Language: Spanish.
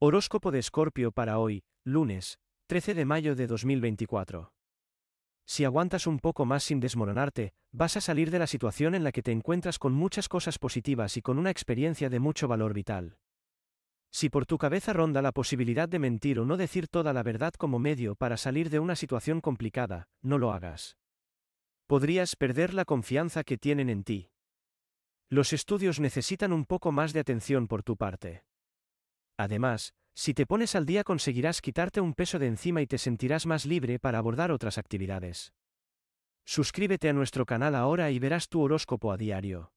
Horóscopo de Escorpio para hoy, lunes, 13 de mayo de 2024. Si aguantas un poco más sin desmoronarte, vas a salir de la situación en la que te encuentras con muchas cosas positivas y con una experiencia de mucho valor vital. Si por tu cabeza ronda la posibilidad de mentir o no decir toda la verdad como medio para salir de una situación complicada, no lo hagas. Podrías perder la confianza que tienen en ti. Los estudios necesitan un poco más de atención por tu parte. Además, si te pones al día conseguirás quitarte un peso de encima y te sentirás más libre para abordar otras actividades. Suscríbete a nuestro canal ahora y verás tu horóscopo a diario.